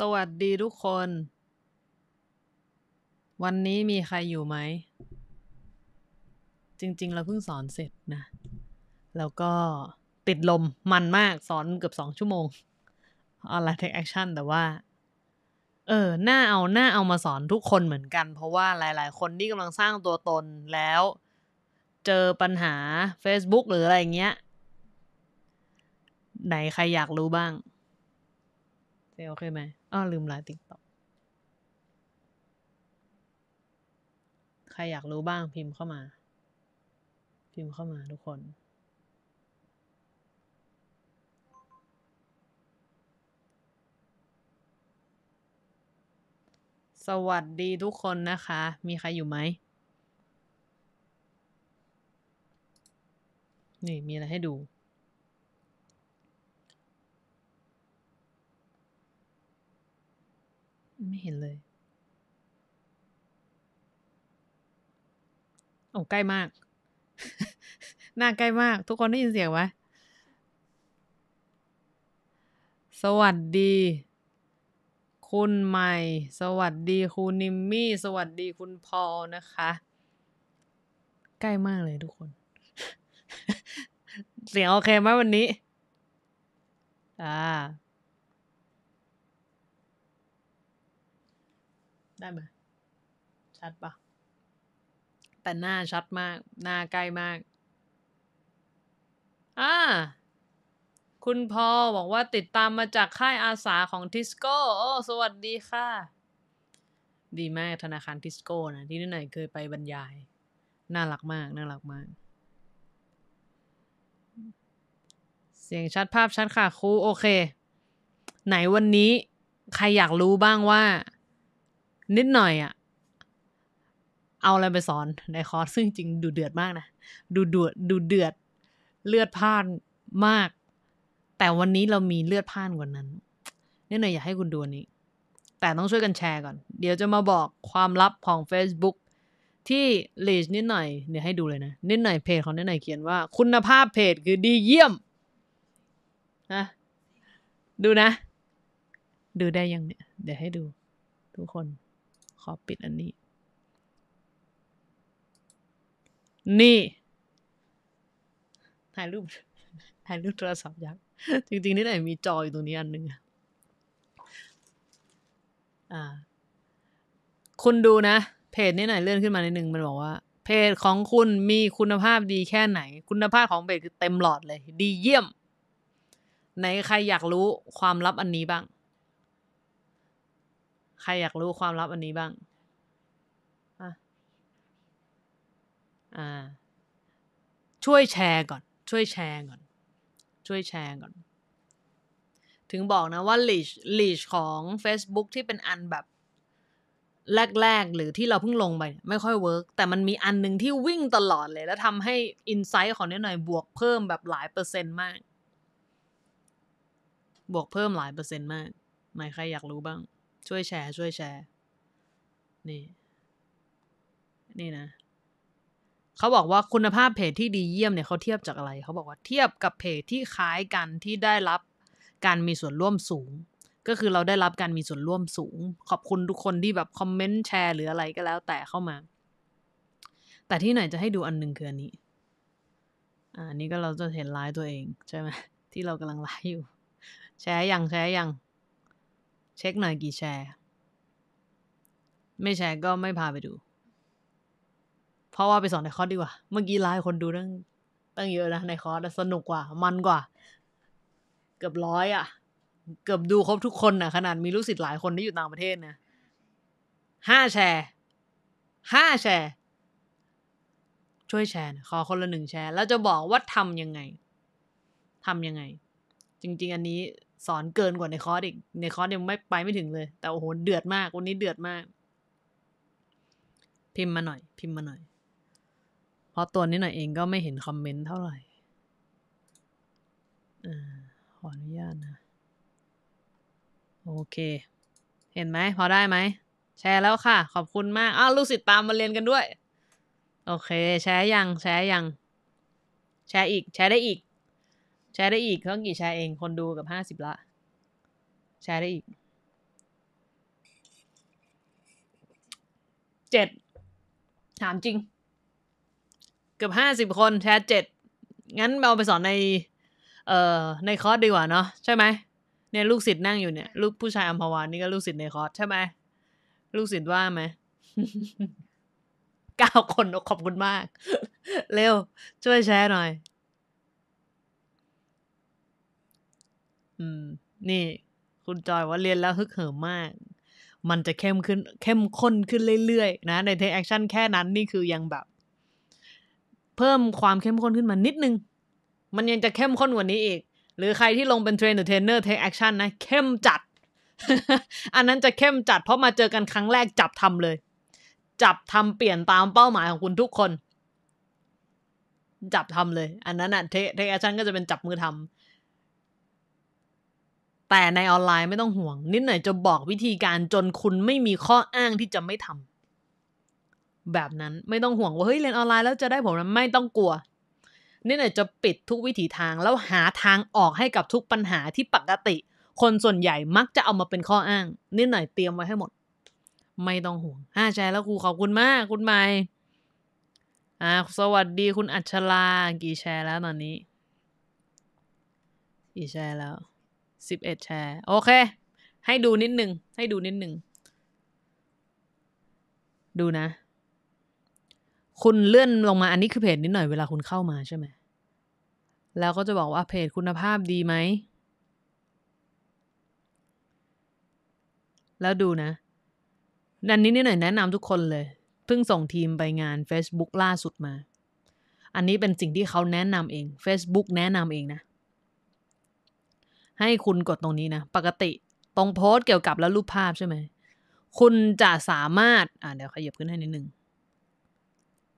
สวัสดีทุกคน วันนี้มีใครอยู่ไหม จริง ๆ เราเพิ่งสอนเสร็จนะ แล้วก็ติดลมมันมากสอนเกือบสองชั่วโมงออนไลน์เทคแอคชั่นแต่ว่า เออหน้าเอาหน้าเอามาสอนทุกคนเหมือนกัน เพราะว่าหลายๆ คนที่กำลังสร้างตัวตนแล้ว เจอปัญหา Facebook หรืออะไรเงี้ยไหนใครอยากรู้บ้างเจโอเคไหมอ้อ ลืมลาติ๊กต็อกใครอยากรู้บ้างพิมพ์เข้ามา พิมพ์เข้ามาทุกคน สวัสดีทุกคนนะคะ มีใครอยู่ไหม นี่ มีอะไรให้ดูไม่เห็นเลยโอ้ใกล้มาก หน้าใกล้มาก ทุกคนได้ยินเสียงไหม สวัสดี คุณใหม่ สวัสดีคุณนิมมี่ สวัสดีคุณพอนะคะ ใกล้มากเลย ทุกคน เสียงโอเคไหมวันนี้ อ่าได้ไหมชัดปะแต่หน้าชัดมาก หน้าใกล้มากอ่าคุณพอบอกว่าติดตามมาจากค่ายอาสาของทิสโก้โอ้สวัสดีค่ะ ดีมาก ธนาคารทิสโก้นะที่นี่ไหนเคยไปบรรยาย น่ารักมาก น่ารักมาก เสียงชัดภาพชัดค่ะครูโอเค ไหนวันนี้ ใครอยากรู้บ้างว่านิดหน่อยอะเอาอะไรไปสอนในคอร์สซึ่งจริงดูเดือดมากนะดูเดือดดูเดือด เลือดพ่านมาก แต่วันนี้เรามีเลือดพ่านกว่านั้นนี่หน่อย อยากให้คุณดูนี้ แต่ต้องช่วยกันแชร์ก่อน เดี๋ยวจะมาบอกความลับของ Facebook ที่เลชนิดหน่อยเดี๋ยวให้ดูเลยนะนิดหน่อยเพจของนิดหน่อยเขียนว่า คุณภาพเพจคือดีเยี่ยมนะดูนะ ดูได้ยังเนี่ย เดี๋ยวให้ดู ทุกคนขอปิดอันนี้ นี่ ถ่ายรูป ถ่ายรูปโทรศัพท์ยักษ์จริง ๆ นี่แหนมีจออยู่ตรงนี้อันหนึ่งอ่าคุณดูนะ เพจนี่หน่อยเลื่อนขึ้นมาในหนึ่งมันบอกว่า เพจของคุณมีคุณภาพดีแค่ไหน คุณภาพของเพจคือเต็มหลอดเลย ดีเยี่ยมไหนใครอยากรู้ความลับอันนี้บ้างใครอยากรู้ความลับอันนี้บ้างอ่อาช่วยแชร์ก่อน ช่วยแชร์ก่อน ช่วยแชร์ก่อน ถึงบอกนะว่าลิชลิชของ Facebook ที่เป็นอันแบบแรกๆหรือที่เราเพิ่งลงไปไม่ค่อยเวิร์กแต่มันมีอันหนึ่งที่วิ่งตลอดเลย แล้วทำให้อินไซต์ของน้ดหน่อย บวกเพิ่มแบบหลายเปอร์เซ็นต์มาก บวกเพิ่มหลายเปอร์เซ็นต์มากไหนใครอยากรู้บ้างช่วยแชร์ช่วยแชร์นี่นี่นะเขาบอกว่าคุณภาพเพจที่ดีเยี่ยมเนี่ยเขาเทียบจากอะไรเขาบอกว่าเทียบกับเพจที่คล้ายกันที่ได้รับการมีส่วนร่วมสูง ก็คือเราได้รับการมีส่วนร่วมสูง ขอบคุณทุกคนที่แบบคอมเมนต์แชร์หรืออะไรก็แล้วแต่เข้ามาแต่ที่ไหนจะให้ดูอันหนึ่งคืออันนี้อ่านี่ก็เราจะเห็นไลฟ์ตัวเองใช่ไหมที่เรากำลังไลฟ์อยู่ แชร์ยังแชร์ยังเช็คหน่อยกี่แชร์ ไม่แชร์ก็ไม่พาไปดู เพราะว่าไปสอนในคอร์สดีกว่า เมื่อกี้ไลฟ์คนดูตั้ง ตั้งเยอะนะในคอร์สสนุกกว่ามันกว่า เกือบร้อยอะ่ะ เกือบดูครบทุกคนนะขนาดมีลูกศิษย์หลายคนที่อยู่ต่างประเทศนะห้าแชร์ห้าแชร์ ช่วยแชร์ขอคนละหนึ่งแชร์แล้วจะบอกว่าทำยังไงทำยังไง จริงๆ อันนี้สอนเกินกว่าในคอร์สอีกในคอร์สยังไม่ไปไม่ถึงเลย แต่โอ้โหเดือดมากวันนี้เดือดมาก พิมพ์มาหน่อย พิมพ์มาหน่อยเพราะตัวนี้หน่อยเองก็ไม่เห็นคอมเมนต์เท่าไหร่อขออนุญาตนะโอเค เห็นไหมพอได้ไหมแชร์แล้วค่ะ ขอบคุณมากอ้าวลูกศิษย์ตามมาเรียนกันด้วยโอเคแชร์ยังแชร์ยังแชร์อีกแชร์ได้อีกแชร์ได้อีกเต้องกี่แชร์เองคนดูกับห้าสิบละ แชร์ได้อีก เจ็ด ถามจริงเกือบห้าสิบคน แชร์เจ็ด งั้นเราไปสอนใน เอ่อ ในคอร์สดีกว่าเนาะ ใช่ไหมเนี่ยลูกศิษย์นั่งอยู่เนี่ยลูกผู้ชายอัมพวานนี่ก็ลูกศิษย์ในคอร์สใช่ไหมลูกศิษย์ว่าไหม เก้าคนขอบคุณมาก เร็ว ช่วยแชร์หน่อยอืม นี่ คุณจอยว่าเรียนแล้วฮึกเหิมมาก มันจะเข้มขึ้น เข้มข้นขึ้นเรื่อยๆนะในเทคแอคชั่นแค่นั้นนี่คือยังแบบ เพิ่มความเข้มข้นขึ้นมานิดนึง มันยังจะเข้มข้นกว่านี้อีก หรือใครที่ลงเป็นเทรนอร์เทรนเนอร์เทคแอคชั่นนะเข้มจัด อันนั้นจะเข้มจัด เพราะมาเจอกันครั้งแรกจับทำเลย จับทำเปลี่ยนตามเป้าหมายของคุณทุกคน จับทำเลย อันนั้นอ่ะเทคแอคชั่นก็จะเป็นจับมือทำแต่ในออนไลน์ไม่ต้องห่วง นิดหน่อยจะบอกวิธีการจนคุณไม่มีข้ออ้างที่จะไม่ทำแบบนั้นไม่ต้องห่วงว่าเฮ้ยเรียนออนไลน์แล้วจะได้ผมนะไม่ต้องกลัวนี่หน่อยจะปิดทุกวิถีทางแล้วหาทางออกให้กับทุกปัญหาที่ปกติ คนส่วนใหญ่มักจะเอามาเป็นข้ออ้างนี่หน่อยเตรียมไว้ให้หมด ไม่ต้องห่วงห้าใจแล้วครูขอบคุณมากคุณไม่อ่าสวัสดีคุณอัชรากี่แชร์ แล้วตอนนี้ กี่แชร์แล้วสิบเอ็ดแชร์ โอเคให้ดูนิดหนึ่งให้ดูนิดหนึ่ง ดูนะ คุณเลื่อนลงมาอันนี้คือเพจนิดหน่อยเวลาคุณเข้ามาใช่ไหมแล้วก็จะบอกว่าเพจคุณภาพดีไหมแล้วดูนะนันนี้นิดหน่อยแนะนำทุกคนเลยเพิ่งส่งทีมไปงาน Facebook ล่าสุดมา อันนี้เป็นสิ่งที่เขาแนะนำเอง Facebook แนะนำเองนะให้คุณกดตรงนี้นะปกติตรงโพสเกี่ยวกับแล้วรูปภาพใช่ไหม คุณจะสามารถอ่าเดี๋ยวขยับขึ้นให้นิดนึง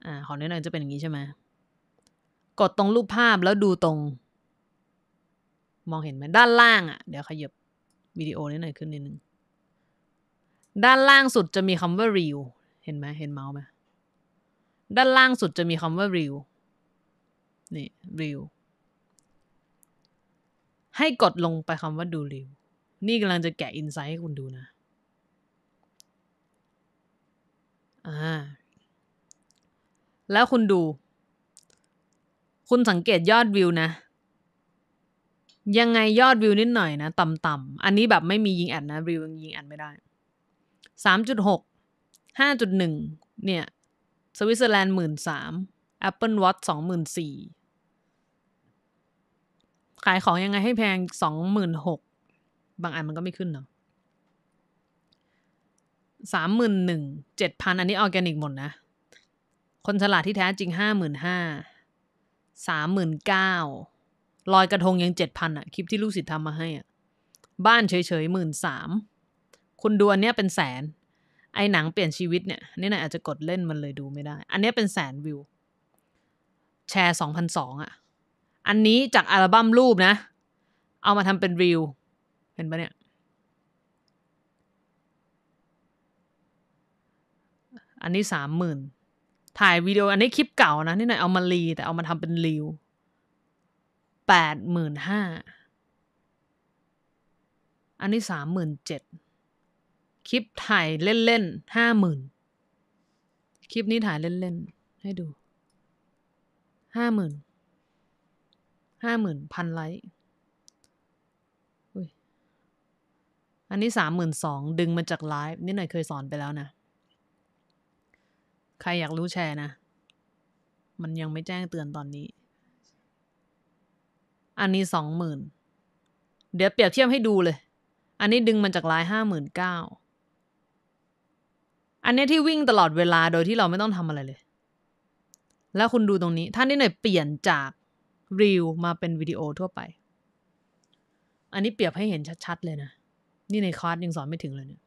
อ่าขอเนิดหน่อยจะเป็นอย่างนี้ใช่ไหมกดตรงรูปภาพแล้วดูตรง มองเห็นไหมด้านล่างอ่ะ เดี๋ยวขยับวิดีโอนิดหน่อยขึ้นนิดนึงด้านล่างสุดจะมีคำว่า real เห็นไหมเห็นเมาส์ไหมด้านล่างสุดจะมีคำว่า real นี่ real ให้กดลงไปคำว่าดูรีวนี่กำลังจะแกะอินไซต์ให้คุณดูนะอ่าแล้วคุณดู คุณสังเกตยอดวิวนะ ยังไงยอดวิวนิดหน่อยนะ ต่ำๆอันนี้แบบไม่มียิงแอดนะรีวยิงแอดไม่ได้สามจุดหกห้าจุดหนึ่งเนี่ยสวิตเซอร์แลนด์หมื่นสามแอปเปิลวอตสองหมื่นสี่ขายของยังไงให้แพงสองหมื่นหกบางอันมันก็ไม่ขึ้นเนาะสามหมื่นหนึ่งเจ็ดพันอันนี้ออร์แกนิกหมดนะ คนฉลาดที่แท้จริงห้าหมื่นห้าสามหมื่นเก้าลอยกระทงยังเจ็ดพันอะคลิปที่ลูกศิษย์ทำมาให้อะบ้านเฉยๆหมื่นสามคุณดูอันเนี้ยเป็นแสน ไอหนังเปลี่ยนชีวิตเนี่ยนี่นายอาจจะกดเล่นมันเลยดูไม่ได้ อันเนี้ยเป็นแสนวิว แชร์สองพันสองอะอันนี้จากอัลบั้มรูปนะ เอามาทำเป็นรีวเห็นปะเนี่ย อันนี้สามหมื่น ถ่ายวิดีโออันนี้คลิปเก่านะ นี่หน่อยเอามารี แต่เอามาทำเป็นรีวแปดหมื่นห้า อันนี้สามหมื่นเจ็ด คลิปถ่ายเล่นๆห้าหมื่น คลิปนี้ถ่ายเล่นๆให้ดู ห้าหมื่นห้าหมื่นพันไลค์อันนี้สามหมื่นสองดึงมาจากไลฟ์นิดหน่อยเคยสอนไปแล้วนะ ใครอยากรู้แชร์นะ มันยังไม่แจ้งเตือนตอนนี้ อันนี้สองหมื่นเดี๋ยวเปรียบเทียบให้ดูเลย อันนี้ดึงมาจากไลฟ์ห้าหมื่นเก้า อันนี้ที่วิ่งตลอดเวลาโดยที่เราไม่ต้องทำอะไรเลย แล้วคุณดูตรงนี้ ท่านนี่หน่อยเปลี่ยนจากรีวมาเป็นวิดีโอทั่วไป อันนี้เปรียบให้เห็นชัดๆ เลยนะ นี่ในคอร์สยังสอนไม่ถึงเลยเนี่ย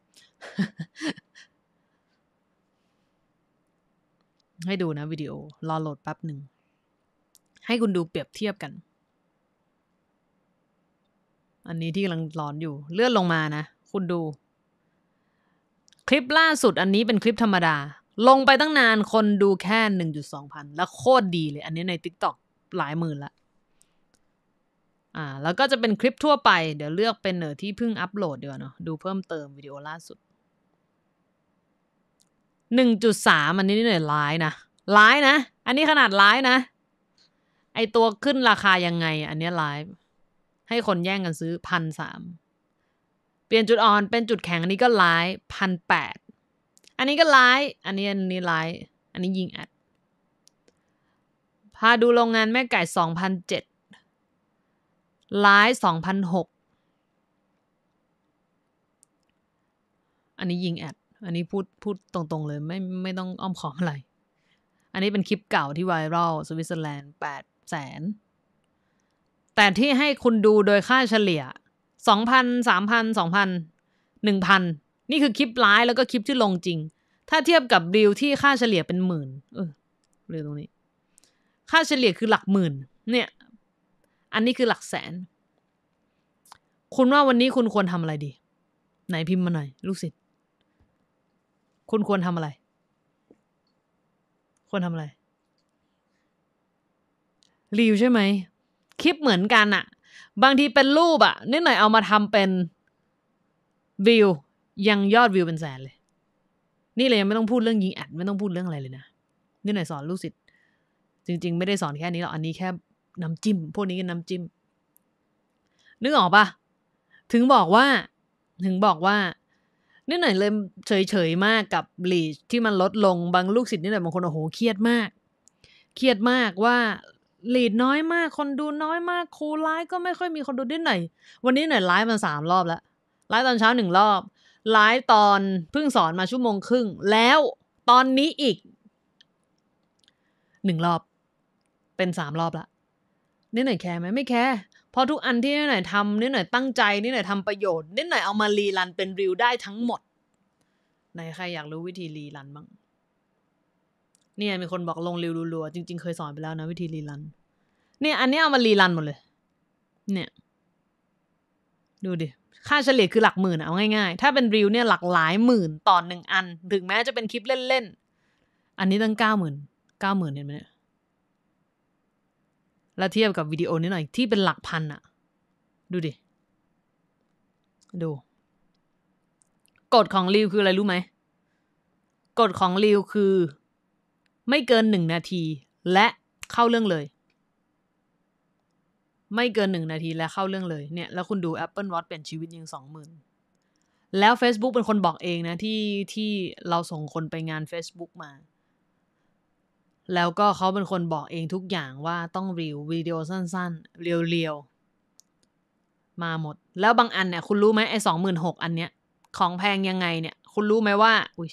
ให้ดูนะวิดีโอ รอโหลดแป๊บหนึ่ง ให้คุณดูเปรียบเทียบกัน อันนี้ที่กำลังร้อนอยู่ เลื่อนลงมานะ คุณดู คลิปล่าสุดอันนี้เป็นคลิปธรรมดา ลงไปตั้งนานคนดูแค่ 1.2พัน แล้วโคตรดีเลย อันนี้ในทิกตอกหลายหมื่นละ อ่า แล้วก็จะเป็นคลิปทั่วไป เดี๋ยวเลือกเป็นเนอที่เพิ่งอัปโหลดเดี๋ยวเนาะ ดูเพิ่มเติมวิดีโอล่าสุด1.3อันนี้หน่อยร้ายนะร้ายนะ อันนี้ขนาดร้ายนะ ไอตัวขึ้นราคายังไง อันนี้ร้าย ให้คนแย่งกันซื้อพันสาม เปลี่ยนจุดอ่อนเป็นจุดแข็งอันนี้ก็ร้ายพันแปด อันนี้ก็ร้าย อันนี้อันนี้ร้าย อันนี้ยิงแอดพาดูโรงงานแม่ไก่2007ร้าย2006 อันนี้ยิงแอด อันนี้พูดพูดตรงๆเลย ไม่ไม่ต้องอ้อมขอมอะไร อันนี้เป็นคลิปเก่าที่ไวรัลสวิตเซอร์แลนด์8แสนแต่ที่ให้คุณดูโดยค่าเฉลี่ย 2,000 3,000 2,000 1,000นี่คือคลิปร้ายแล้วก็คลิปที่ลงจริง ถ้าเทียบกับดิวที่ค่าเฉลี่ยเป็นหมื่น เออเรื่องตรงนี้ค่าเฉลี่ยคือหลักหมื่นเนี่ย อันนี้คือหลักแสน คุณว่าวันนี้คุณควรทำอะไรดี ไหนพิมพ์มาหน่อยลูกศิษย์ คุณควรทำอะไร ควรทำอะไร รีวใช่ไหม คลิปเหมือนกันอะบางทีเป็นรูปอะนิดหน่อยเอามาทำเป็นวิว ยังยอดวิวเป็นแสนเลย นี่เลยไม่ต้องพูดเรื่องยิงแอดไม่ต้องพูดเรื่องอะไรเลยนะ นี่หน่อยสอนลูกศิษยจริง ๆ ไม่ได้สอนแค่นี้หรอกอันนี้แค่น้ำจิ้มพวกนี้ก็นน้ำจิ้มนึกออกปะถึงบอกว่าถึงบอกว่านี่หน่อยเลยเฉย ๆ มากกับลีชที่มันลดลง บางลูกศิษย์นี่หน่อยบางคนโอ้โหเครียดมากเครียดมากว่าลีดน้อยมากคนดูน้อยมาก ครูไลฟ์ก็ไม่ค่อยมีคนดูดิดหน่อยวันนี้หน่อยไลฟ์มันสามรอบแล้วไลฟ์ตอนเช้าหนึ่งรอบไลฟ์ตอนเพิ่งสอนมาชั่วโมงครึ่ง แล้วตอนนี้อีกหนึ่งรอบเป็นสามรอบ ละนิดหน่อยแคร์ไหมไม่แคร์เพราะทุกอันที่นิดหน่อยทำนิดหน่อยตั้งใจนิดหน่อยทำประโยชน์นิดหน่อยเอามารีรันเป็นรีวได้ทั้งหมด ไหนใครอยากรู้วิธีรีรันบ้างเนี่ยมีคนบอกลงรีวรัวๆจริง ๆ เคยสอนไปแล้วนะวิธีรีรัน เนี่ย อันนี้เอามารีรันหมดเลย เนี่ย ดูดิ ค่าเฉลี่ยคือหลักหมื่นเอาง่ายๆ ถ้าเป็นรีวเนี่ยหลักหลายหมื่นต่อหนึ่งอัน ถึงแม้จะเป็นคลิปเล่นๆ อันนี้ตั้งเก้าหมื่นเก้าหมื่นเห็นไหมเนี่ยแล้วเทียบกับวิดีโอนี้หน่อยที่เป็นหลักพันอะดูดิ ดู กฎของริวคืออะไรรู้ไหมกฎของริวคือ ไม่เกินหนึ่งนาที และเข้าเรื่องเลย ไม่เกินหนึ่งนาทีและเข้าเรื่องเลยเนี่ยแล้วคุณดู Apple Watch เปลี่ยนชีวิตยิงสองหมื่นแล้ว Facebook เป็นคนบอกเองนะ ที่ที่เราส่งคนไปงาน Facebook มาแล้วก็เขาเป็นคนบอกเองทุกอย่างว่าต้องรีววิดีโอสั้น ๆเรียวๆมาหมด แล้วบางอันเนี่ยคุณรู้ไหมไอ้สองหมื่นหกอันเนี้ย ของแพงยังไงเนี่ย คุณรู้ไหมว่าอุ้ย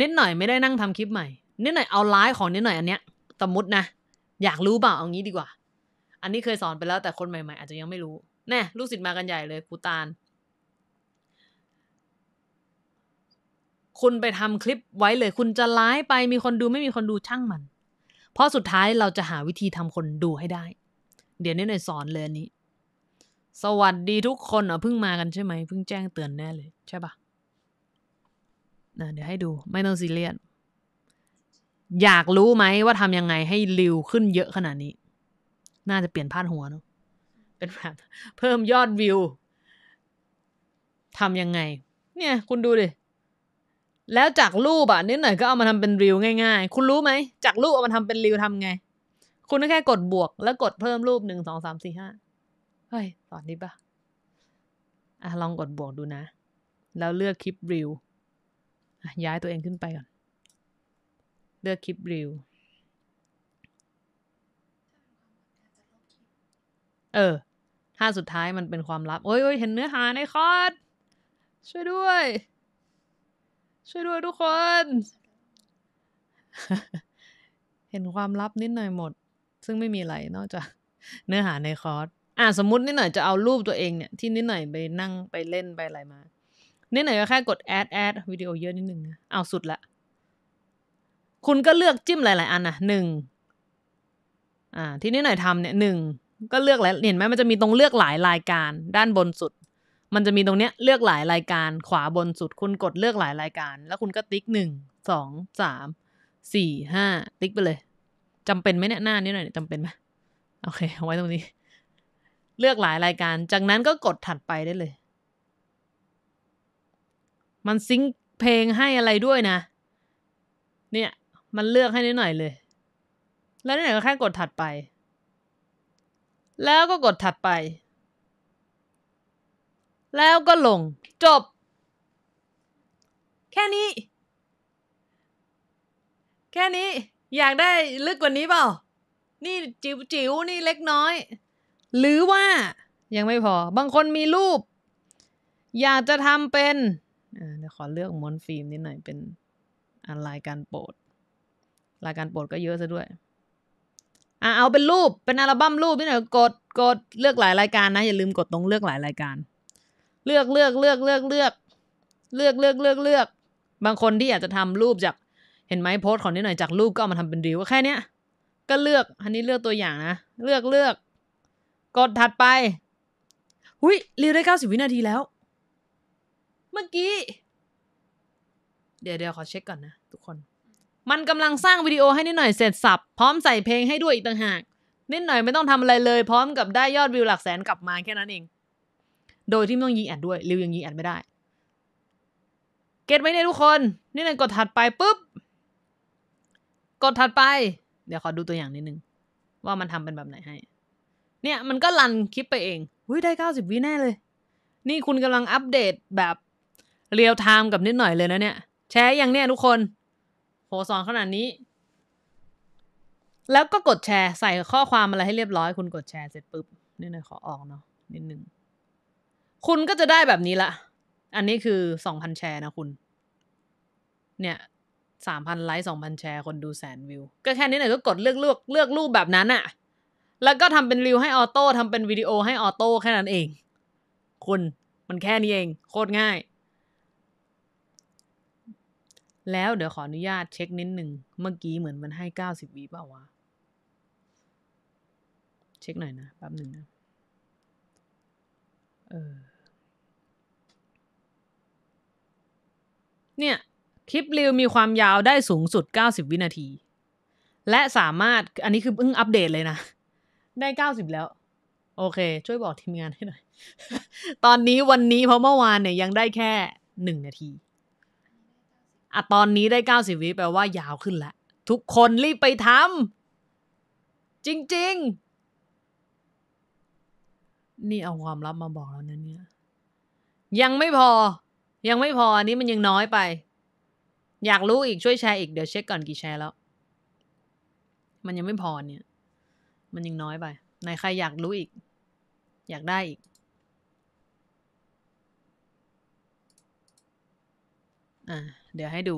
นิดหน่อยไม่ได้นั่งทำคลิปใหม่นิดหน่อยเอาไลฟ์ของนิดหน่อยอันเนี้ยสมมตินะอยากรู้เปล่าเอางี้ดีกว่า อันนี้เคยสอนไปแล้วแต่คนใหม่ๆอาจจะยังไม่รู้แน่ลูกศิษย์มากันใหญ่เลยครูตาลคุณไปทำคลิปไว้เลยคุณจะไลฟ์ไปมีคนดูไม่มีคนดูช่างมันเพราะสุดท้ายเราจะหาวิธีทำคนดูให้ได้ เดี๋ยวนี้หน่อยสอนเลยอันนี้ สวัสดีทุกคนเเพิ่งมากันใช่ไหมเพิ่งแจ้งเตือนแน่เลย ใช่ปะนะเดี๋ยวให้ดูไม่ต้องซีเรียสอยากรู้ไหมว่าทำยังไงให้ริวขึ้นเยอะขนาดนี้ น่าจะเปลี่ยนพาดหัวเนาะเป็นแบบเพิ่มยอดวิวทำยังไง เนี่ย คุณดูดิแล้วจากรูปอ่ะนิดหน่อยก็เอามาทำเป็นรีวง่าย ๆ คุณรู้ไหมจากรูปเอามาทำเป็นรีวทำไง คุณก็แค่กดบวกแล้วกดเพิ่มรูปหนึ่งสองสามสี่ห้าเฮ้ยสอนดีปะอ่ะ ลองกดบวกดูนะ แล้วเลือกคลิปรีวย้ายตัวเองขึ้นไปก่อน เลือกคลิปรีวเออถ้าสุดท้ายมันเป็นความลับโอ้ยโอยเห็นเนื้อหาในคอร์ดช่วยด้วยช่วยด้วยทุกคน เห็นความลับนิดหน่อยหมด ซึ่งไม่มีอะไรนอกจากเนื้อหาในคอร์สอ่ะสมมตินิดหน่อยจะเอารูปตัวเองเนี่ยที่ นิดหน่อยไปนั่งไปเล่นไปอะไรมา นิดหน่อยก็แค่กดแอดแอดวิดีโอเยอะนิดหนึ่งนะเอาสุดละ คุณก็เลือกจิ้มหลายๆอันนะหนึ่ง อ่า ที่นิดหน่อยทำเนี่ยหนึ่งก็เลือกแล้วเห็นไหมมันจะมีตรงเลือกหลายรายการ ด้านบนสุดมันจะมีตรงเนี้ย เลือกหลายรายการขวาบนสุดคุณกดเลือกหลายรายการ แล้วคุณก็ติ๊กหนึ่งสองสามสี่ห้าติ๊กไปเลย จำเป็นไหมเนี่ยหน้านี้หน่อยจำเป็นไหมโอเคเอาไว้ตรงนี้ เลือกหลายรายการ จากนั้นก็กดถัดไปได้เลย มันซิงเพลงให้อะไรด้วยนะเนี่ยมันเลือกให้นิดหน่อยเลย แล้วนิดหน่อยก็แค่กดถัดไป แล้วก็กดถัดไปแล้วก็ลง จบ แค่นี้ แค่นี้ อยากได้ลึกกว่านี้เปล่านี่จิ๋วๆนี่เล็กน้อย หรือว่า ยังไม่พอบางคนมีรูป อยากจะทำเป็นเดี๋ยวขอเลือกม้วนฟิล์มนิดหน่อยเป็นรายการโปรดรายการโปรดก็เยอะซะด้วย อ่ะเอาเป็นรูปเป็นอัลบั้มรูปนิดหน่อยกดกดเลือกหลายรายการนะอย่าลืมกดตรงเลือกหลายรายการเลือกเลือกเลือกเลือกเลือกเลือกเลือกเลือกเลือกบางคนที่อยากจะทำรูปจากเห็นไหมโพสต์ของนี้หน่อยจากรูปก็เอามาทำเป็นรีวิวแค่เนี้ยก็เลือกอันนี้เลือกตัวอย่างนะเลือกเลือกกดถัดไปหุ้ยรีวได้เก้าสิบวินาทีแล้ว เมื่อกี้ เดี๋ยวเดี๋ยวขอเช็คก่อนนะทุกคน มันกำลังสร้างวิดีโอให้นิดหน่อยเสร็จสับพร้อมใส่เพลงให้ด้วยอีกต่างหากนิดหน่อยไม่ต้องทำอะไรเลย พร้อมกับได้ยอดวิวหลักแสนกลับมาแค่นั้นเองโดยที่ไม่ต้องยิงแอดด้วยริวยังยิงแอดไม่ได้ เก็ตไว้เนี่ยทุกคน นี่เลยกดถัดไปปุ๊บ กดถัดไป เดี๋ยวขอดูตัวอย่างนิดนึงว่ามันทำเป็นแบบไหนให้ เนี่ยมันก็รันคลิปไปเองอุ้ยได้เก้าสิบวิแน่เลย นี่คุณกำลังอัปเดตแบบเรียลไทม์กับนิดหน่อยเลยนะเนี่ย แชร์ยังเนี่ยทุกคนโหสอนขนาดนี้ แล้วก็กดแชร์ใส่ข้อความอะไรให้เรียบร้อยคุณกดแชร์เสร็จปุ๊บนี่หน่ยขอออกเนาะนิดนึงคุณก็จะได้แบบนี้ละอันนี้คือสองพันแชร์นะคุณ เนี่ยสามพันไลค์สองพันแชร์คนดูแสนวิว ก็แค่นี้หน่อยก็กดเลือกเลือกเลือกรูปแบบนั้นอะแล้วก็ทำเป็นรีวให้ออโต้ทำเป็นวิดีโอให้ออโต้ แค่นั้นเอง คุณมันแค่นี้เอง โคตรง่าย แล้วเดี๋ยวขออนุญาตเช็คนิดหนึ่งเมื่อกี้เหมือนมันให้เก้าสิบวีเปล่าวะ เช็คหน่อยนะแป๊บหนึ่งนะเออเนี่ย คลิปรีวมีความยาวได้สูงสุด 90 วินาที และสามารถอันนี้คือเพิ่งอัปเดตเลยนะ ได้ 90 แล้ว โอเค ช่วยบอกทีมงานให้หน่อย ตอนนี้วันนี้เพราะเมื่อวานเนี่ย ยังได้แค่หนึ่งนาทีอะตอนนี้ได้ 90 วิแปลว่ายาวขึ้นแล้ว ทุกคนรีบไปทำจริงๆ นี่เอาความลับมาบอกแล้วนะเนี่ย ยังไม่พอยังไม่พออันนี้มันยังน้อยไป อยากรู้อีกช่วยแชร์อีกเดี๋ยวเช็คก่อนกี่แชร์แล้ว มันยังไม่พอเนี่ย มันยังน้อยไปไหนใครอยากรู้อีก อยากได้อีก อ่าเดี๋ยวให้ดู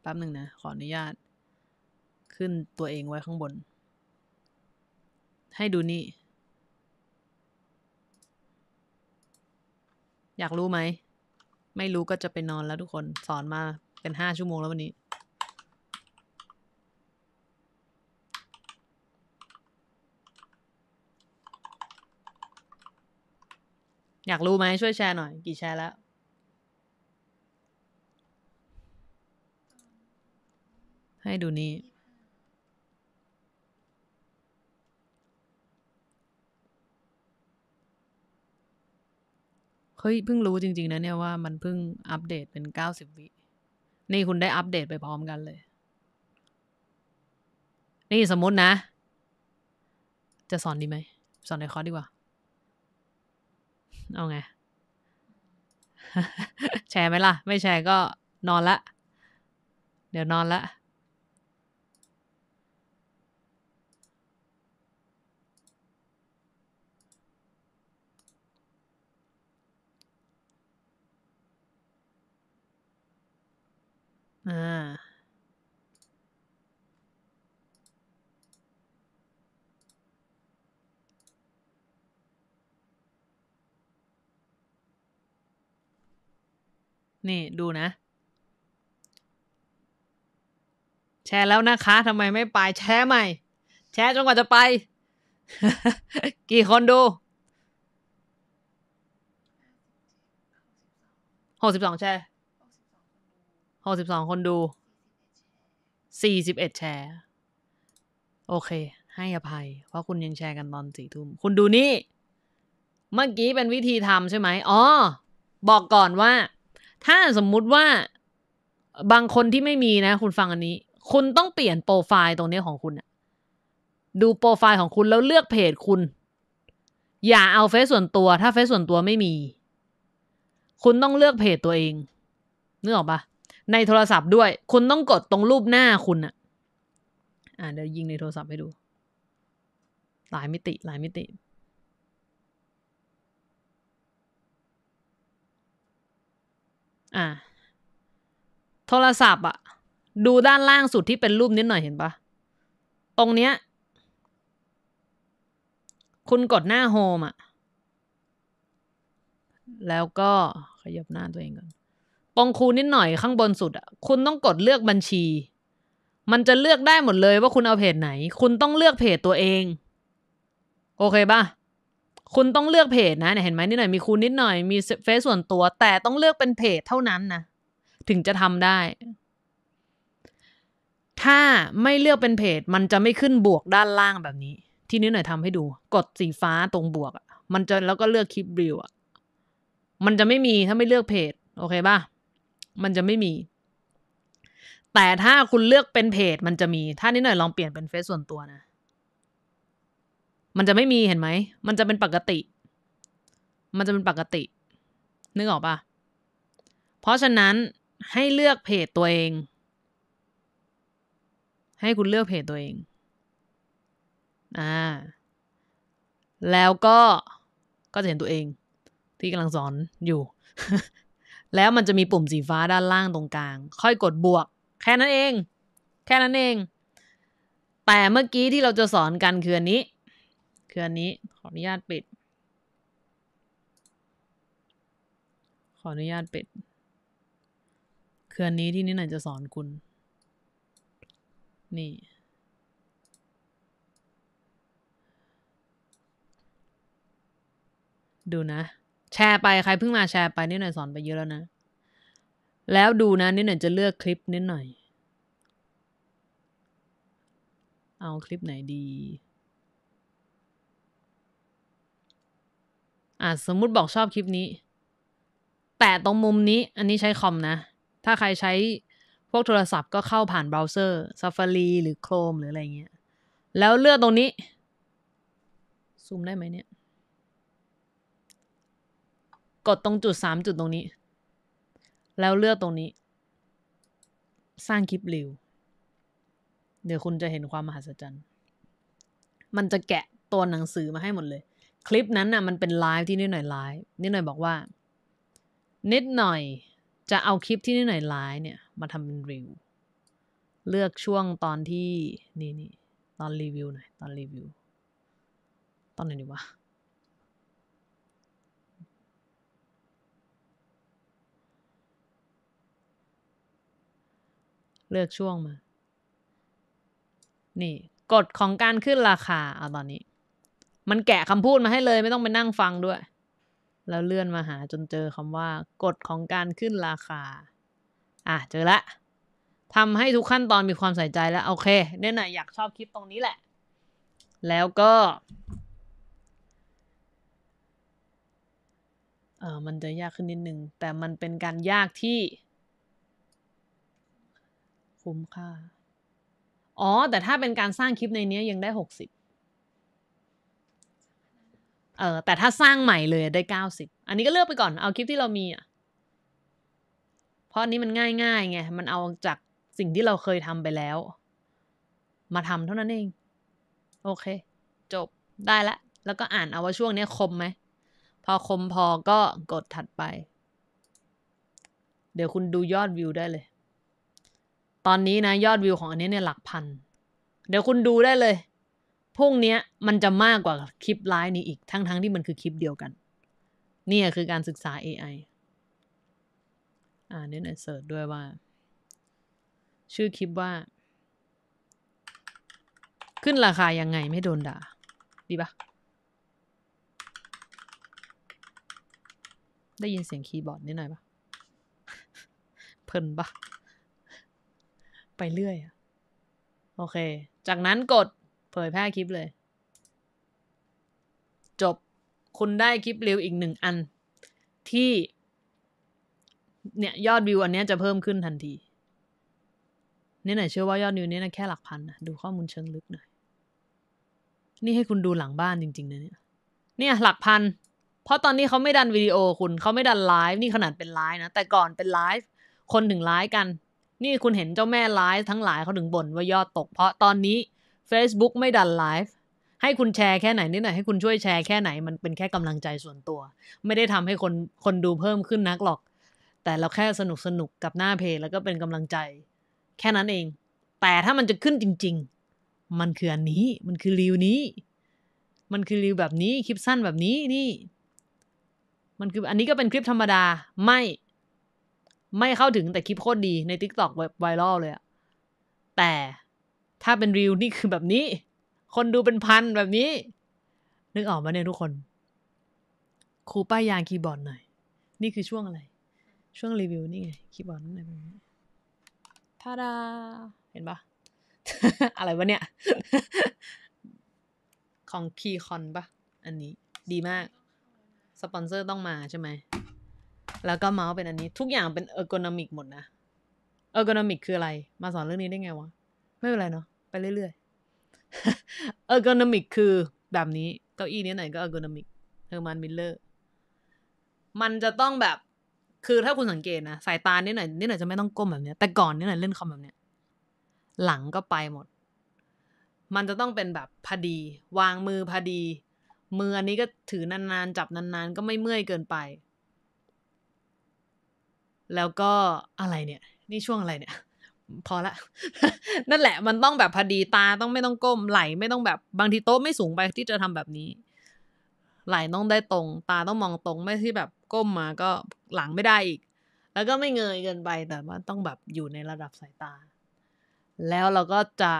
แป๊บหนึ่งนะขออนุญาต ขึ้นตัวเองไว้ข้างบน ให้ดูนี่ อยากรู้ไหมไม่รู้ก็จะไปนอนแล้วทุกคนสอนมาเป็นห้าชั่วโมงแล้ววันนี้ อยากรู้ไหมช่วยแชร์หน่อยกี่แชร์แล้ว ให้ดูนี้เฮ้ยเพิ่งรู้จริงๆนะเนี่ยว่ามันเพิ่งอัปเดตเป็นเก้าสิบวินี่คุณได้อัปเดตไปพร้อมกันเลย นี่สมมตินะ จะสอนดีไหมสอนในคอร์สดีกว่า เอาไง แชร์ไหมล่ะ ไม่แชร์ก็นอนละ เดี๋ยวนอนละนี่ดูนะ แชร์แล้วนะคะทำไมไม่ไปแชร์ใหม่ แชร์จนกว่าจะไป กี่คนดูหกสิบสองแชร์หกสิบสองคนดูสี่สิบเอ็ดแชร์ โอเค ให้อภัยเพราะคุณยังแชร์กันตอนสี่ทุ่มคุณดูนี่ เมื่อกี้เป็นวิธีทำใช่ไหมอ๋อบอกก่อนว่า ถ้าสมมุติว่าบางคนที่ไม่มีนะ คุณฟังอันนี้ คุณต้องเปลี่ยนโปรไฟล์ตรงนี้ของคุณดูโปรไฟล์ของคุณแล้วเลือกเพจคุณ อย่าเอาเฟซส่วนตัว ถ้าเฟซส่วนตัวไม่มี คุณต้องเลือกเพจตัวเองนึกออกปะในโทรศัพท์ด้วย คุณต้องกดตรงรูปหน้าคุณอะอ่าเดี๋ยวยิงในโทรศัพท์ให้ดู หลายมิติหลายมิติ อ่าโทรศัพท์อะดูด้านล่างสุดที่เป็นรูปนิดหน่อยเห็นปะตรงเนี้ย คุณกดหน้าโฮมอะแล้วก็ขยับหน้าตัวเองก่อนตรงคูนิดหน่อยข้างบนสุดอ่ะคุณต้องกดเลือกบัญชี มันจะเลือกได้หมดเลย ว่าคุณเอาเพจไหน คุณต้องเลือกเพจตัวเอง โอเคปะคุณต้องเลือกเพจนะเนี่ยเห็นไหมนิดหน่อยมีคูนิดหน่อยมีเฟซส่วนตัว แต่ต้องเลือกเป็นเพจเท่านั้นนะถึงจะทำได้ ถ้าไม่เลือกเป็นเพจ มันจะไม่ขึ้นบวกด้านล่างแบบนี้ ที่นิดหน่อยทำให้ดู กดสีฟ้าตรงบวกมันจะแล้วก็เลือกคลิปรีวอ่ะมันจะไม่มีถ้าไม่เลือกเพจโอเคป่ะมันจะไม่มี แต่ถ้าคุณเลือกเป็นเพจ มันจะมี ถ้านิดหน่อยลองเปลี่ยนเป็นเฟซส่วนตัวนะ มันจะไม่มีเห็นไหม มันจะเป็นปกติ มันจะเป็นปกติ นึกออกปะเพราะฉะนั้นให้เลือกเพจตัวเอง ให้คุณเลือกเพจตัวเอง อ่า แล้วก็ ก็จะเห็นตัวเองที่กำลังสอนอยู่แล้วมันจะมีปุ่มสีฟ้าด้านล่างตรงกลาง ค่อยกดบวกแค่นั้นเอง แค่นั้นเอง แต่เมื่อกี้ที่เราจะสอนกันคืออันนี้ คืออันนี้ ขออนุญาตปิด ขออนุญาตปิด คืออันนี้ที่นี่หน่อยจะสอนคุณนี่ ดูนะแชร์ไปใครเพิ่งมาแชร์ไปนิดหน่อยสอนไปเยอะแล้วนะ แล้วดูนะนิดหน่อยจะเลือกคลิปนิดหน่อย เอาคลิปไหนดีอ่ะสมมุติบอกชอบคลิปนี้ แต่ตรงมุมนี้อันนี้ใช้คอมนะ ถ้าใครใช้พวกโทรศัพท์ก็เข้าผ่านเบราว์เซอร์ Safari หรือ Chrome หรืออะไรเงี้ยแล้วเลือกตรงนี้ซูมได้ไหมเนี่ยกดตรงจุดสามจุดตรงนี้ แล้วเลือกตรงนี้ สร้างคลิปรีวเดี๋ยวคุณจะเห็นความมหัศจรรย์มันจะแกะตัวหนังสือมาให้หมดเลย คลิปนั้นน่ะมันเป็นไลฟ์ที่นิดหน่อยไลฟ์นิดหน่อยบอกว่านิดหน่อยจะเอาคลิปที่นิดหน่อยไลฟ์เนี่ยมาทำเป็นรีวเลือกช่วงตอนที่นี่นี่ตอนรีวิวหน่อยตอนรีวิวตอนไหนดีวะเลือกช่วงมา นี่กฎของการขึ้นราคาเอาตอนนี้ มันแกะคำพูดมาให้เลย ไม่ต้องไปนั่งฟังด้วย แล้วเลื่อนมาหา จนเจอคำว่ากฎของการขึ้นราคา อ่ะเจอละทำให้ทุกขั้นตอนมีความใส่ใจแล้วโอเคเนี่ยนะอยากชอบคลิปตรงนี้แหละ แล้วก็ เออมันจะยากขึ้นนิดนึง แต่มันเป็นการยากที่คุ้มค่าอ๋อ แต่ถ้าเป็นการสร้างคลิปในนี้ยังได้หกสิบเออแต่ถ้าสร้างใหม่เลยได้เก้าสิบ อันนี้ก็เลือกไปก่อน เอาคลิปที่เรามีอ่ะ เพราะอันนี้มันง่ายๆไง มันเอาจากสิ่งที่เราเคยทำไปแล้ว มาทำเท่านั้นเอง โอเค จบ ได้ละ แล้วก็อ่านเอาว่าช่วงนี้คมไหม พอคมพอก็กดถัดไป เดี๋ยวคุณดูยอดวิวได้เลยตอนนี้นะ ยอดวิวของอันนี้เนี่ยหลักพัน เดี๋ยวคุณดูได้เลยพุ่งเนี้ยมันจะมากกว่าคลิปไลฟ์นี้อีกทั้งๆทที่มันคือคลิปเดียวกัน นี่คือการศึกษา AI อ่าเนี่ยนเสิร์ชด้วยว่า ชื่อคลิปว่า ขึ้นราคายังไงไม่โดนด่า ดีปะได้ยินเสียงคีย์บอร์ดนิดหน่อยปะเพลินปะไปเรื่อยโอเค จากนั้นกดเผยแพร่คลิปเลย จบคุณได้คลิปรีวอีกหนึ่งอัน ที่ เนี่ยยอดวิวอันนี้จะเพิ่มขึ้นทันที นี่หน่อยเชื่อว่ายอดวิวนี้นะแค่หลักพันนะดูข้อมูลเชิงลึกหน่อย นี่ให้คุณดูหลังบ้านจริงๆนะเนี่ยเนี่ย หลักพัน เพราะตอนนี้เขาไม่ดันวิดีโอคุณเขาไม่ดันไลฟ์นี่ขนาดเป็นไลฟ์นะแต่ก่อนเป็นไลฟ์คนถึงไลฟ์กันนี่คุณเห็นเจ้าแม่ไลฟ์ทั้งหลายเขาถึงบ่นว่ายอดตกเพราะตอนนี้ Facebook ไม่ดันไลฟ์ให้คุณแชร์แค่ไหนนิดหน่อย ให้คุณช่วยแชร์แค่ไหน มันเป็นแค่กำลังใจส่วนตัว ไม่ได้ทำให้คนคนดูเพิ่มขึ้นนักหรอก แต่เราแค่สนุกสนุกกับหน้าเพจแล้วก็เป็นกำลังใจ แค่นั้นเอง แต่ถ้ามันจะขึ้นจริง ๆ มันคืออันนี้มันคือรีวนี้ มันคือรีวแบบนี้ คลิปสั้นแบบนี้นี่ มันคืออันนี้ก็เป็นคลิปธรรมดาไม่ไม่เข้าถึงแต่คลิปโคตรดีในทิกตอกแบบไวรัลเลยอะแต่ถ้าเป็นรีวนี่คือแบบนี้ คนดูเป็นพันแบบนี้ นึกออกมาเนี่ยทุกคน ครูป้ายยางคีย์บอร์ดหน่อย นี่คือช่วงอะไร ช่วงรีวิวนี่ไงคีย์บอร์ดอะไรแบบนี้ทาดาเห็นปะอะไรวะเนี่ย ของคีย์คอนปะอันนี้ดีมากสปอนเซอร์ต้องมาใช่ไหมแล้วก็เมาส์เป็นอันนี้ ทุกอย่างเป็นเออร์โกนอมิกหมดนะเออร์โกนอมิกคืออะไร มาสอนเรื่องนี้ได้ไงวะ ไม่เป็นไรเนาะไปเรื่อยๆเออร์โกนอมิกคือ แบบนี้เก้าอี้นี้ไหนก็เออร์โกนอมิกเฮอร์มันมิลเลอร์ มันจะต้องแบบคือถ้าคุณสังเกตนะสายตานี่หน่อยนี่หน่อย จะไม่ต้องก้มแบบเนี้ย แต่ก่อนนี่หน่อยเล่นคอมแบบเนี้ย หลังก็ไปหมด มันจะต้องเป็นแบบพอดี วางมือพอดีมืออันนี้ก็ถือนานๆจับนานๆ ก็ไม่เมื่อยเกินไปแล้วก็อะไรเนี่ยนี่ช่วงอะไรเนี่ย พอละนั่นแหละ มันต้องแบบพอดีตาต้องไม่ต้องก้ม ไหลไม่ต้องแบบบางทีโต๊ะไม่สูงไป ที่จะทำแบบนี้ ไหลต้องได้ตรง ตาต้องมองตรงไม่ที่แบบก้มมาก็หลังไม่ได้อีกแล้วก็ไม่เงยเกินไปแต่ว่าต้องแบบอยู่ในระดับสายตา แล้วเราก็จะ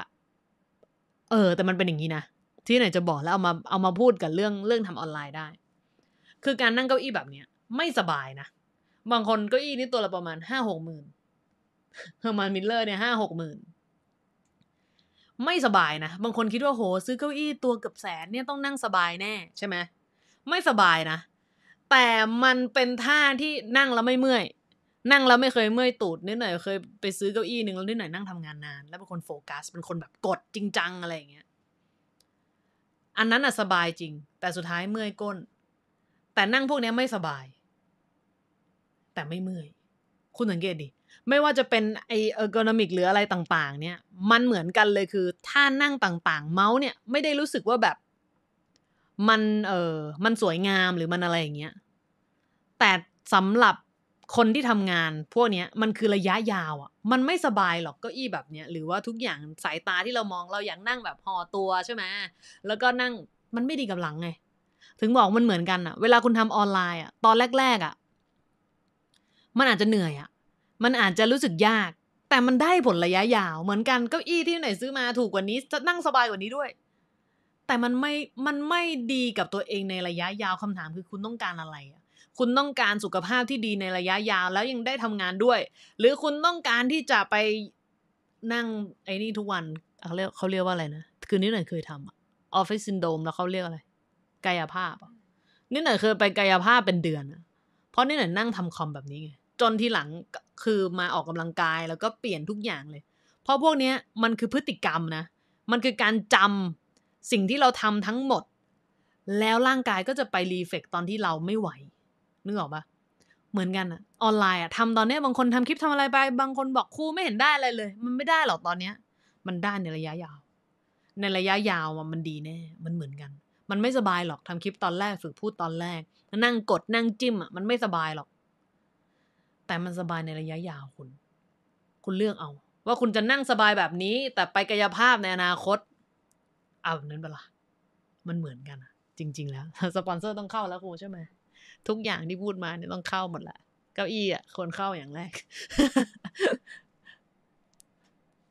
เออแต่มันเป็นอย่างนี้นะที่ไหนจะบอกแล้วเอามาเอามาพูดกับเรื่องเรื่องทำออนไลน์ได้ คือการนั่งเก้าอี้แบบเนี้ยไม่สบายนะบางคนก็อี้นี่ตัวละประมาณห้าหกหมื่นเฮอร์มันมิลเลอร์เนี่ยห้าหกหมื่น ไม่สบายนะ บางคนคิดว่า โหซื้อเก้าอี้ตัวเกือบแสนเนี่ยต้องนั่งสบายแน่ ใช่ไหมไม่สบายนะ แต่มันเป็นท่าที่นั่งแล้วไม่เมื่อย นั่งแล้วไม่เคยเมื่อยตูดนิดหน่อย เคยไปซื้อเก้าอี้หนึ่งแล้วนิดหน่อยนั่งทำงานนาน แล้วเป็นคนโฟกัสเป็นคนแบบกดจริงจังอะไรอย่างเงี้ย อันนั้นอ่ะสบายจริง แต่สุดท้ายเมื่อยก้น แต่นั่งพวกนี้ไม่สบายแต่ไม่เมื่อย คุณสังเกตดิ ไม่ว่าจะเป็นไอเออร์โกนอมิกหรืออะไรต่าง ๆ เนี่ย มันเหมือนกันเลยคือท่านั่งต่างๆเมาส์เนี่ยไม่ได้รู้สึกว่าแบบ มันเออมันสวยงามหรือมันอะไรอย่างเงี้ย แต่สำหรับคนที่ทำงาน พวกเนี้ยมันคือระยะยาวอะ่ะ มันไม่สบายหรอกก็อี้แบบเนี้ยหรือว่าทุกอย่างสายตาที่เรามองเราอยากนั่งแบบห่อตัวใช่ไหมแล้วก็นั่งมันไม่ดีกับหลังไง ถึงบอกมันเหมือนกันอะ่ะ เวลาคุณทำออนไลน์อะ่ะตอนแรก ๆอะ่ะมันอาจจะเหนื่อยอะมันอาจจะรู้สึกยาก แต่มันได้ผลระยะยาว เหมือนกันเก้าอี้ที่ไหนซื้อมาถูกกว่านี้ จะนั่งสบายกว่านี้ด้วย แต่มันไม่ มันไม่ดีกับตัวเองในระยะยาวคำถามคือคุณต้องการอะไรอะคุณต้องการสุขภาพที่ดีในระยะยาว แล้วยังได้ทำงานด้วย หรือคุณต้องการที่จะไปนั่งไอ้นี่ทุกวันเขาเรียกเขาเรียกว่าอะไรนะ คือนี่หน่อยเคยทำอออฟฟิศซินโดมแล้วเขาเรียกอะไรกายภาพนี่หน่อยเคยไปกายภาพเป็นเดือนเพราะนี่หน่อยนั่งทำคอมแบบนี้ไงจนทีหลังคือมาออกกำลังกายแล้วก็เปลี่ยนทุกอย่างเลย เพราะพวกเนี้ยมันคือพฤติกรรมนะ มันคือการจำสิ่งที่เราทำทั้งหมด แล้วร่างกายก็จะไปรีเฟกตอนที่เราไม่ไหวนึกออกปะเหมือนกันอะออนไลน์อะทำตอนนี้บางคนทำคลิปทำอะไรไป บางคนบอกครูไม่เห็นได้อะไรเลย มันไม่ได้หรอกตอนเนี้ย มันได้ในระยะยาว ในระยะยาวมันดีแน่มันเหมือนกัน มันไม่สบายหรอกทำคลิปตอนแรกฝึกพูดตอนแรกนั่งกดนั่งจิ้มอะมันไม่สบายหรอกแต่มันสบายในระยะยาวคุณ คุณเลือกเอา ว่าคุณจะนั่งสบายแบบนี้ แต่ไปกายภาพในอนาคต เอาแบบนั้นเปล่ามันเหมือนกัน จริงๆ แล้ว สปอนเซอร์ต้องเข้าแล้วครูใช่ไหม ทุกอย่างที่พูดมาเนี่ยต้องเข้าหมดแหละ เก้าอี้อ่ะควรเข้าอย่างแรก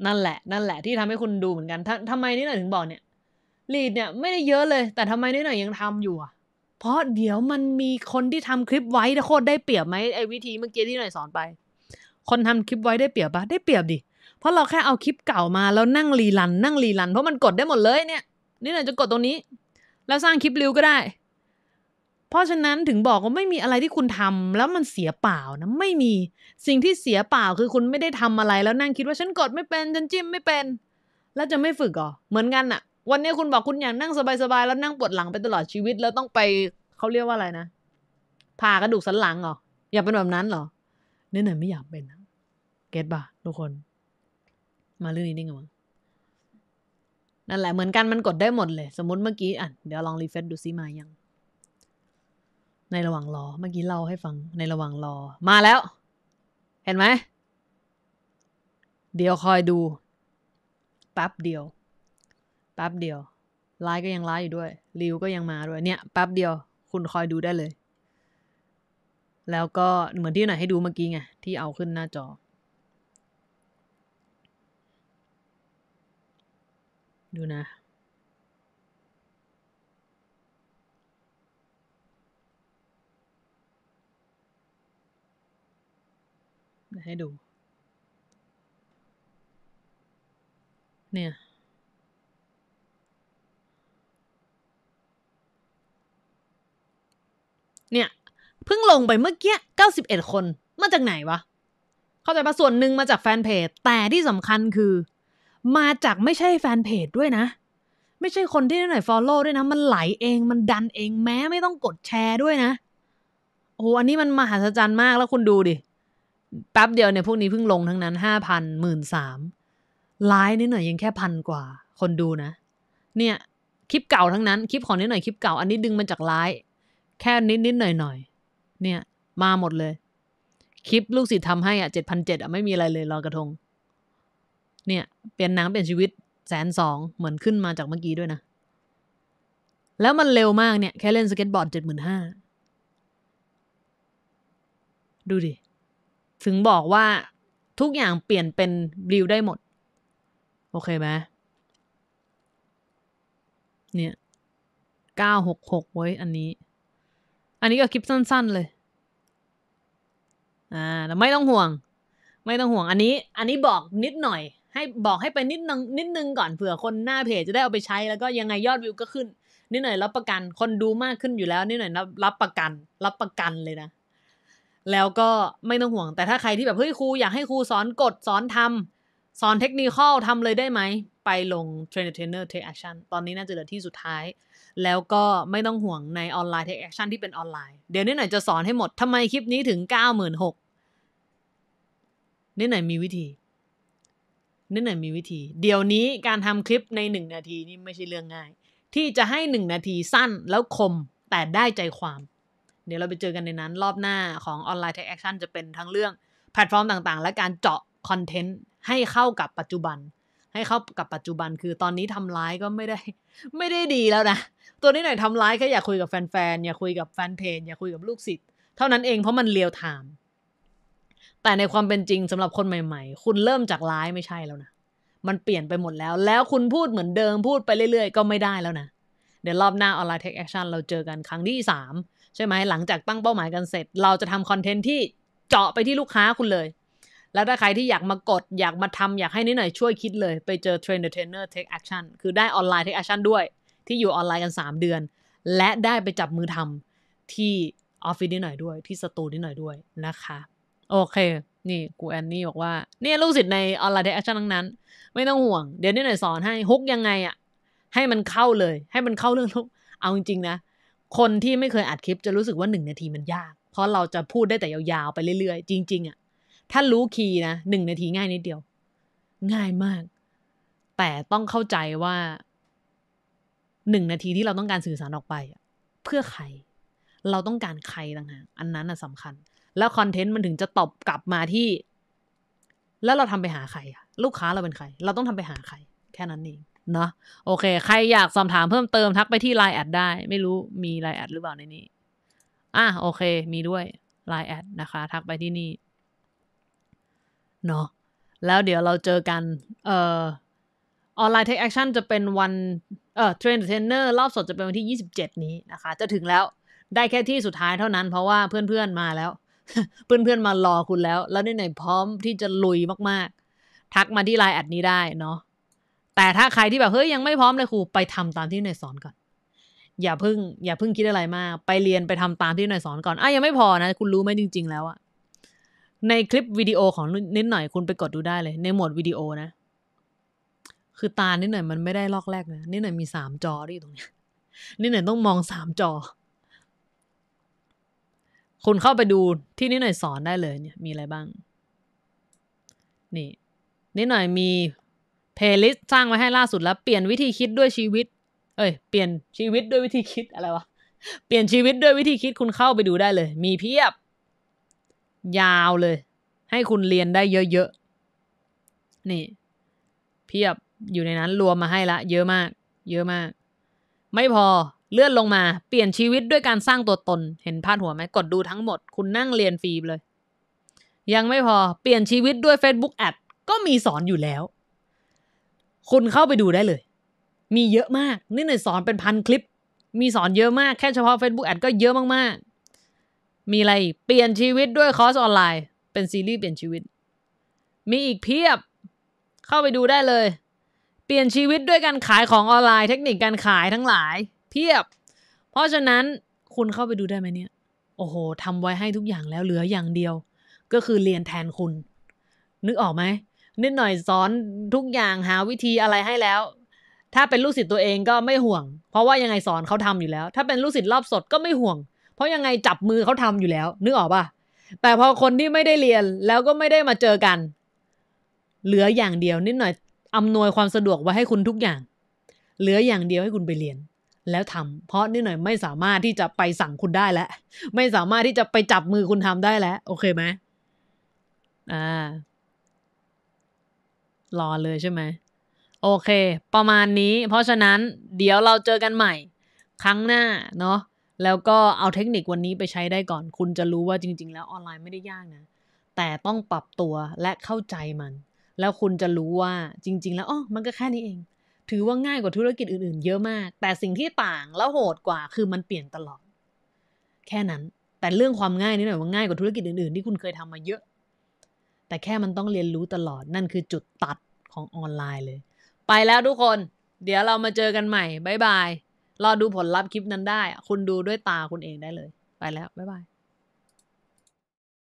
นั่นแหละ นั่นแหละที่ทำให้คุณดูเหมือนกันททำไมนี่หน่อยถึงบอก เนี่ยลีดเนี่ยไม่ได้เยอะเลย แต่ทำไมนี่หน่อยยังทำอยู่อ่ะเพราะเดี๋ยวมันมีคนที่ทำคลิปไว้โคตรได้เปรียบไหมไอ้วิธีเมื่อกี้ที่หน่อยสอนไป คนทำคลิปไว้ได้เปรียบปะได้เปรียบดิ เพราะเราแค่เอาคลิปเก่ามาแล้วนั่งรีลัน นั่งรีลันเพราะมันกดได้หมดเลยเนี่ยนี่หน่อยจะกดตรงนี้ แล้วสร้างคลิปริวก็ได้ เพราะฉะนั้นถึงบอกว่าไม่มีอะไรที่คุณทำแล้วมันเสียเปล่านะไม่มีสิ่งที่เสียเปล่าคือคุณไม่ได้ทำอะไร แล้วนั่งคิดว่าฉันกดไม่เป็นฉันจิ้มไม่เป็น แล้วจะไม่ฝึกหรอเหมือนกันอะวันนี้คุณบอกคุณอยากนั่งสบายๆ แล้วนั่งปวดหลังไปตลอดชีวิตแล้วต้องไปเขาเรียกว่าอะไรนะผ่ากระดูกสันหลังเหรออยากเป็นแบบนั้นเหรอเนี่ยไหนไม่อยากเป็น เก็ตป่ะ ทุกคน มาเรื่องนี้ได้ไงวะนั่นแหละเหมือนกันมันกดได้หมดเลย สมมติเมื่อกี้อ่ะ เดี๋ยวลองรีเฟซดูซิมายัง ในระหว่างรอเมื่อกี้เล่าให้ฟังในระหว่างรอ มาแล้ว เห็นไหมเดี๋ยวคอยดูแป๊บเดียวแป๊บเดียวร้ายก็ยังร้ายอยู่ด้วย ริวก็ยังมาด้วย เนี่ย แป๊บเดียวคุณคอยดูได้เลย แล้วก็ เหมือนที่ไหนให้ดูเมื่อกี้ไง ที่เอาขึ้นหน้าจอ ดูนะ ให้ดู เนี่ยเนี่ยเพิ่งลงไปเมื่อกี้ 91 คนมาจากไหนวะ เข้าใจปะส่วนหนึ่งมาจากแฟนเพจ แต่ที่สำคัญคือ มาจากไม่ใช่แฟนเพจด้วยนะ ไม่ใช่คนที่หน่อยฟอลโล่ด้วยนะ มันไหลเองมันดันเองแม้ไม่ต้องกดแชร์ด้วยนะโอ้อันนี้มันมหัศจรรย์มากแล้วคุณดูดิ แป๊บเดียวเนี่ยพวกนี้เพิ่งลงทั้งนั้นห้าพันหมื่นสามไลน์นิดหน่อยยังแค่พันกว่าคนดูนะเนี่ยคลิปเก่าทั้งนั้นคลิปของนิดหน่อยคลิปเก่าอันนี้ดึงมาจากไลฟ์แค่นิดนิดหน่อยหน่อยเนี่ย มาหมดเลย คลิปลูกศิษย์ทำให้อ่ะเจ็ดพันเจ็ดอ่ะ ไม่มีอะไรเลยรอกระทง เนี่ยเปลี่ยนน้ำเปลี่ยนชีวิตแสนสองเหมือนขึ้นมาจากเมื่อกี้ด้วยนะ แล้วมันเร็วมากเนี่ย แค่เล่นสเก็ตบอร์ดเจ็ดหมื่นห้าดูดิ ถึงบอกว่าทุกอย่างเปลี่ยนเป็นริวได้หมด โอเคไหมเนี่ยเก้าหกหกไว้อันนี้อันนี้ก็คลิปสั้นๆเลยอ่าแต่ไม่ต้องห่วง ไม่ต้องห่วง อันนี้ อันนี้บอกนิดหน่อย ให้บอกให้ไปนิดนึง นิดนึงก่อน เผื่อคนหน้าเพจจะได้เอาไปใช้ แล้วก็ยังไงยอดวิวก็ขึ้น นิดหน่อยรับประกัน คนดูมากขึ้นอยู่แล้ว นิดหน่อยรับรับประกัน รับประกันเลยนะ แล้วก็ไม่ต้องห่วง แต่ถ้าใครที่แบบเฮ้ยครูอยากให้ครูสอนกดสอนทำสอนเทคนิคทำเลยได้ไหม ไปลง Trainer Trainer Take Action ตอนนี้น่าจะเหลือที่สุดท้ายแล้วก็ไม่ต้องห่วงในออนไลน์เทคแอคชั่นที่เป็นออนไลน์ เดี๋ยวน้ไหน่อยจะสอนให้หมดทำไมคลิปนี้ถึง 96น่นหน่อยมีวิธีน่ไหน่อยมีวิธี เดี๋ยวนี้การทำคลิปใน 1 นาทีนี่ไม่ใช่เรื่องง่าย ที่จะให้ 1 นาทีสั้นแล้วคมแต่ได้ใจความ เดี๋ยวเราไปเจอกันในนั้น รอบหน้าของออนไลน์เทคแอคชั่นจะเป็นทั้งเรื่อง แพลตฟอร์มต่างๆ และการเจาะคอนเทนต์ให้เข้ากับปัจจุบันให้เข้ากับปัจจุบันคือตอนนี้ทำร้ายก็ไม่ได้ ไม่ได้ดีแล้วนะตัวนี้หน่อยทำร้ายแค่อยากคุยกับแฟนๆอยากคุยกับแฟนเพจอยากคุยกับลูกศิษย์เท่านั้นเองเพราะมันเลียวไทม์แต่ในความเป็นจริงสำหรับคนใหม่ๆ คุณเริ่มจากร้ายไม่ใช่แล้วนะมันเปลี่ยนไปหมดแล้ว แล้วคุณพูดเหมือนเดิมพูดไปเรื่อยๆ ก็ไม่ได้แล้วนะ เดี๋ยวรอบหน้าออนไลน์เทคแอคชั่นเราเจอกันครั้งที่ 3 ใช่ไหมหลังจากตั้งเป้าหมายกันเสร็จ เราจะทำคอนเทนต์ที่เจาะไปที่ลูกค้าคุณเลยแล้วถ้าใครที่อยากมากด อยากมาทำอยากให้นิดหน่อยช่วยคิดเลย ไปเจอเทรนเดอร์เทรนเนอร์เทคแอคชั่นคือได้ออนไลน์เทคแอคชั่นด้วย ที่อยู่ออนไลน์กัน 3 เดือน และได้ไปจับมือทำที่ออฟฟิศนิดหน่อยด้วย ที่สตูนิดหน่อยด้วยนะคะ โอเค นี่กูแอนนี่บอกว่าเนี่ยลูกศิษย์ในออนไลน์เทคแอคชั่นทั้งนั้น ไม่ต้องห่วง เดี๋ยวนิดหน่อยสอนให้ฮุกยังไงอะให้มันเข้าเลยให้มันเข้าเรื่องลุกเอาจริงๆนะคนที่ไม่เคยอัดคลิป จะรู้สึกว่าหนึ่งนาทีมันยากเพราะเราจะพูดได้แต่ยาวๆไปเรื่อย ๆจริงๆอะ่ะถ้ารู้คีย์นะหนึ่งนาทีง่ายนิดเดียว ง่ายมาก แต่ต้องเข้าใจว่าหนึ่งนาทีที่เราต้องการสื่อสารออกไปเพื่อใคร เราต้องการใครต่างหากอันนั้นสำคัญ แล้วคอนเทนต์มันถึงจะตอบกลับมาที่ แล้วเราทำไปหาใครอะลูกค้าเราเป็นใคร เราต้องทำไปหาใคร แค่นั้นเองเนาะโอเค ใครอยากสอบถามเพิ่มเติม ทักไปที่ไลน์แอดได้ไม่รู้มีไลน์แอดหรือเปล่าในนี้อ่ะโอเค มีด้วยไลน์แอดนะคะ ทักไปที่นี่เนาะแล้วเดี๋ยวเราเจอกันเอ่อออนไลน์เทคแอคชั่นจะเป็นวันเอ่อเทรนเทรนเนอร์รอบสดจะเป็นวันที่ 27 นี้นะคะ จะถึงแล้วได้แค่ที่สุดท้ายเท่านั้นเพราะว่าเพื่อนๆ มาแล้ว เพื่อนๆ มารอคุณแล้ว แล้วในไหนพร้อมที่จะลุยมากๆ ทักมาที่ไลน์แอดนี้ได้เนาะแต่ถ้าใครที่แบบ เฮ้ย ยังไม่พร้อมเลยครูไปทำตามที่นายสอนก่อนอย่าพึ่ง อย่าพึ่งคิดอะไรมากไปเรียนไปทำตามที่นายสอนก่อนอ่ะยังไม่พอนะ คุณรู้ไหมจริงๆแล้วอะในคลิปวิดีโอของนิดหน่อยคุณไปกดดูได้เลย ในหมวดวิดีโอนะ คือตานิดหน่อยมันไม่ได้ลอกแรกนะนิดหน่อยมีสามจอที่ตรงนี้นิดหน่อยต้องมองสามจอ คุณเข้าไปดูที่นิดหน่อยสอนได้เลย เนี่ย มีอะไรบ้าง นี่นิดหน่อยมีเพลย์ลิสต์สร้างไว้ให้ล่าสุดแล้ว เปลี่ยนวิธีคิดด้วยชีวิต เอ้ยเปลี่ยนชีวิตด้วยวิธีคิดอะไรวะเปลี่ยนชีวิตด้วยวิธีคิดคุณเข้าไปดูได้เลย มีเพียบยาวเลย ให้คุณเรียนได้เยอะๆนี่ เพียบอยู่ในนั้นรวมมาให้ละเยอะมาก เยอะมาก ไม่พอเลื่อนลงมา เปลี่ยนชีวิตด้วยการสร้างตัวตน เห็นพาดหัวไหมกดดูทั้งหมดคุณนั่งเรียนฟรีเลย ยังไม่พอเปลี่ยนชีวิตด้วย Facebook แอดก็มีสอนอยู่แล้ว คุณเข้าไปดูได้เลย มีเยอะมากนี่หน่อยสอนเป็นพันคลิป มีสอนเยอะมากแค่เฉพาะ Facebook แอดก็เยอะมากๆมีอะไรอีกเปลี่ยนชีวิตด้วยคอร์สออนไลน์ เป็นซีรีส์เปลี่ยนชีวิต มีอีกเพียบ เข้าไปดูได้เลย เปลี่ยนชีวิตด้วยการขายของออนไลน์เทคนิคการขายทั้งหลาย เพียบ เพราะฉะนั้นคุณเข้าไปดูได้ไหมเนี่ยโอ้โหทำไว้ให้ทุกอย่างแล้วเหลืออย่างเดียว ก็คือเรียนแทนคุณ นึกออกไหมนิดหน่อยสอนทุกอย่างหาวิธีอะไรให้แล้ว ถ้าเป็นลูกศิษย์ตัวเองก็ไม่ห่วง เพราะว่ายังไงสอนเขาทำอยู่แล้ว ถ้าเป็นลูกศิษย์รอบสดก็ไม่ห่วงเพราะยังไงจับมือเขาทำอยู่แล้วนึกออกปะแต่พอคนที่ไม่ได้เรียนแล้วก็ไม่ได้มาเจอกัน เหลืออย่างเดียวนิดหน่อยอำนวยความสะดวกไว้ให้คุณทุกอย่าง เหลืออย่างเดียวให้คุณไปเรียน แล้วทำ เพราะนิดหน่อยไม่สามารถที่จะไปสั่งคุณได้แล้วไม่สามารถที่จะไปจับมือคุณทำได้แล้ว โอเคไหมอ่ารอเลยใช่ไหมโอเค ประมาณนี้เพราะฉะนั้นเดี๋ยวเราเจอกันใหม่ครั้งหน้าเนาะแล้วก็เอาเทคนิควันนี้ไปใช้ได้ก่อน คุณจะรู้ว่าจริงๆแล้วออนไลน์ไม่ได้ยากนะ แต่ต้องปรับตัวและเข้าใจมัน แล้วคุณจะรู้ว่าจริง ๆ แล้วอ๋อมันก็แค่นี้เอง ถือว่าง่ายกว่าธุรกิจอื่นๆ เยอะมาก แต่สิ่งที่ต่างและโหดกว่า คือมันเปลี่ยนตลอด แค่นั้น แต่เรื่องความง่ายนี่หน่อยว่าง่ายกว่าธุรกิจอื่นๆที่คุณเคยทำมาเยอะ แต่แค่มันต้องเรียนรู้ตลอด นั่นคือจุดตัดของออนไลน์เลย ไปแล้วทุกคน เดี๋ยวเรามาเจอกันใหม่บ๊ายบายรอดูผลลัพธ์คลิปนั้นได้คุณดูด้วยตาคุณเองได้เลยไปแล้ว บ๊ายบาย